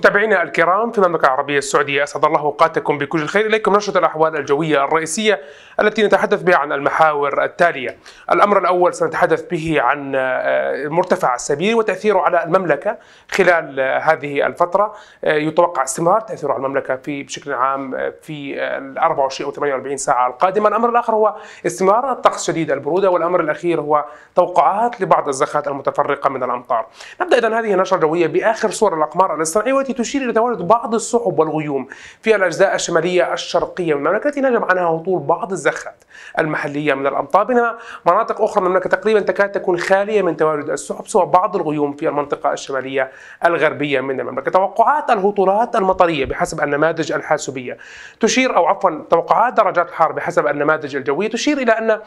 متابعينا الكرام في المملكة العربية السعودية أسعد الله أوقاتكم بكل الخير إليكم نشرة الأحوال الجوية الرئيسية التي نتحدث بها عن المحاور التالية الأمر الأول سنتحدث به عن آه، مرتفع السبيل وتأثيره على المملكة خلال آه، هذه الفترة آه، يتوقع استمرار تأثيره على المملكة في بشكل عام في ال 24 أو 48 ساعة القادمة الأمر الآخر هو استمرار الطقس شديد البرودة والأمر الأخير هو توقعات لبعض الزخات المتفرقة من الأمطار نبدأ إذا هذه النشرة الجوية بآخر صور الأقمار الاصطناعية التي تشير إلى تواجد بعض السحب والغيوم في الأجزاء الشمالية الشرقية من المملكة نجم عنها هطول بعض الزخات المحلية من الأمطار بينما مناطق أخرى من المملكة تقريبا تكاد تكون خالية من تواجد السحب سوى بعض الغيوم في المنطقة الشمالية الغربية من المملكة توقعات الهطولات المطرية بحسب النماذج الحاسوبية تشير أو عفوا توقعات درجات الحرارة بحسب النماذج الجوية تشير إلى أن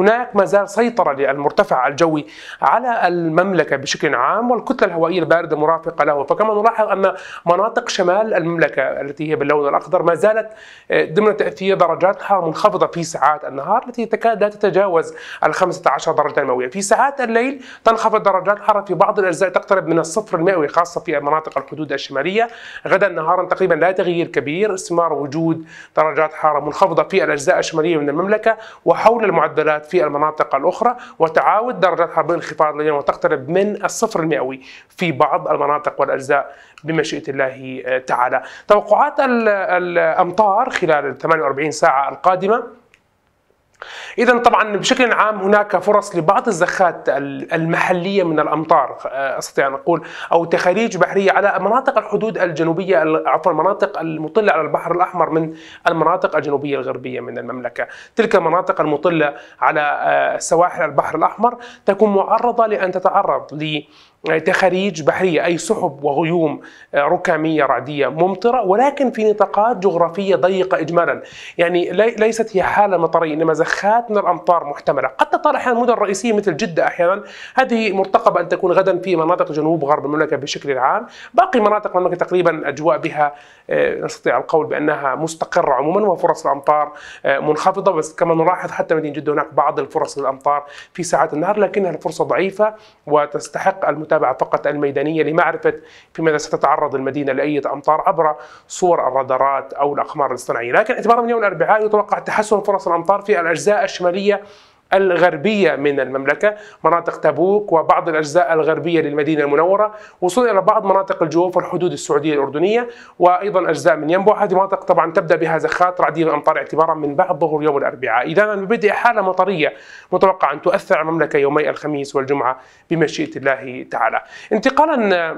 هناك ما زال سيطرة للمرتفع الجوي على المملكة بشكل عام والكتلة الهوائية الباردة مرافقة له فكما نلاحظ أن مناطق شمال المملكة التي هي باللون الأخضر ما زالت آه، ضمن تأثير درجات حرارة منخفضة في ساعات النهار التي تكاد لا تتجاوز ال 15 درجة مئوية في ساعات الليل تنخفض درجات الحرارة في بعض الأجزاء تقترب من الصفر المئوي خاصة في مناطق الحدود الشمالية غدا نهارا تقريبا لا تغيير كبير استمرار وجود درجات حرارة منخفضة في الأجزاء الشمالية من المملكة وحول المعدلات في المناطق الأخرى وتعاود درجات حرارة الانخفاض لدينا وتقترب من الصفر المئوي في بعض المناطق والأجزاء بمشيئة الله آه، تعالى توقعات الأمطار خلال 48 ساعة القادمة إذا طبعا بشكل عام هناك فرص لبعض الزخات المحلية من الأمطار آه، أستطيع أن أقول أو تخاريج بحرية على مناطق الحدود الجنوبية عفوا المناطق المطلة على البحر الأحمر من المناطق الجنوبية الغربية من المملكة تلك المناطق المطلة على آه، سواحل البحر الأحمر تكون معرضة لأن تتعرض تخريج بحرية أي سحب وغيوم آه، ركامية رعدية ممطرة ولكن في نطاقات جغرافية ضيقة إجمالا يعني ليست هي حالة مطرية إنما زخات من الأمطار محتملة قد تطال أحيانا المدن الرئيسية مثل جدة أحيانا هذه مرتقبة أن تكون غدا في مناطق جنوب غرب المملكة بشكل عام باقي مناطق المملكة تقريبا أجواء بها آه، نستطيع القول بأنها مستقرة عموما وفرص الأمطار آه، منخفضة بس كما نلاحظ حتى مدينة جدة هناك بعض الفرص للأمطار في ساعات النهار لكنها الفرصة ضعيفة وتستحق المت المتابعة فقط الميدانية لمعرفة فيما ماذا ستتعرض المدينة لأي أمطار عبر صور الرادارات أو الأقمار الاصطناعية لكن اعتبارا من يوم الأربعاء يتوقع تحسن فرص الأمطار في الأجزاء الشمالية الغربية من المملكة مناطق تبوك وبعض الأجزاء الغربية للمدينة المنورة وصولا إلى بعض مناطق الجوف والحدود السعودية الأردنية وأيضا أجزاء من ينبع هذه مناطق طبعا تبدأ بها زخات رعدية الأمطار اعتبارا من بعد ظهر يوم الأربعاء إذا مبدأ حالة مطرية متوقع أن تؤثر على المملكة يومي الخميس والجمعة بمشيئة الله تعالى انتقالا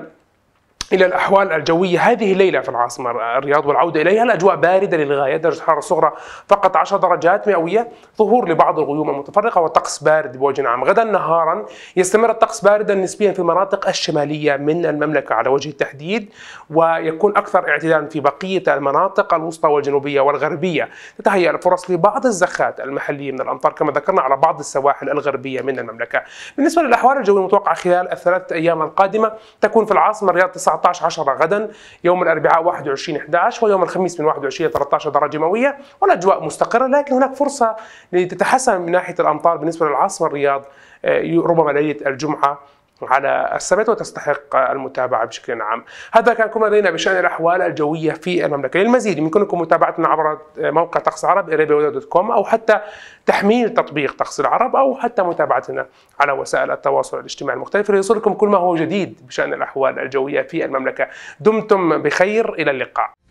الى الاحوال الجويه هذه الليله في العاصمه الرياض والعوده اليها الاجواء بارده للغايه درجه الحراره الصغرى فقط 10 درجات مئويه ظهور لبعض الغيوم المتفرقه والطقس بارد بوجه عام غدا نهارا يستمر الطقس باردا نسبيا في المناطق الشماليه من المملكه على وجه التحديد ويكون اكثر اعتدالا في بقيه المناطق الوسطى والجنوبيه والغربيه تتهيأ الفرص لبعض الزخات المحليه من الامطار كما ذكرنا على بعض السواحل الغربيه من المملكه بالنسبه للاحوال الجويه المتوقعه خلال الثلاث ايام القادمه تكون في العاصمه الرياض 19 17 10 غدا يوم الاربعاء 21 11 ويوم الخميس من 21 13 درجه مئويه والاجواء مستقره لكن هناك فرصه لتتحسن من ناحيه الامطار بالنسبه للعاصمه الرياض آه، ربما ليله الجمعه على الثبات وتستحق المتابعة بشكل عام هذا كان كل لدينا بشأن الأحوال الجوية في المملكة للمزيد يمكنكم متابعتنا عبر موقع طقس عرب دوت كوم أو حتى تحميل تطبيق طقس العرب أو حتى متابعتنا على وسائل التواصل الاجتماعي المختلفة ليصلكم كل ما هو جديد بشأن الأحوال الجوية في المملكة دمتم بخير إلى اللقاء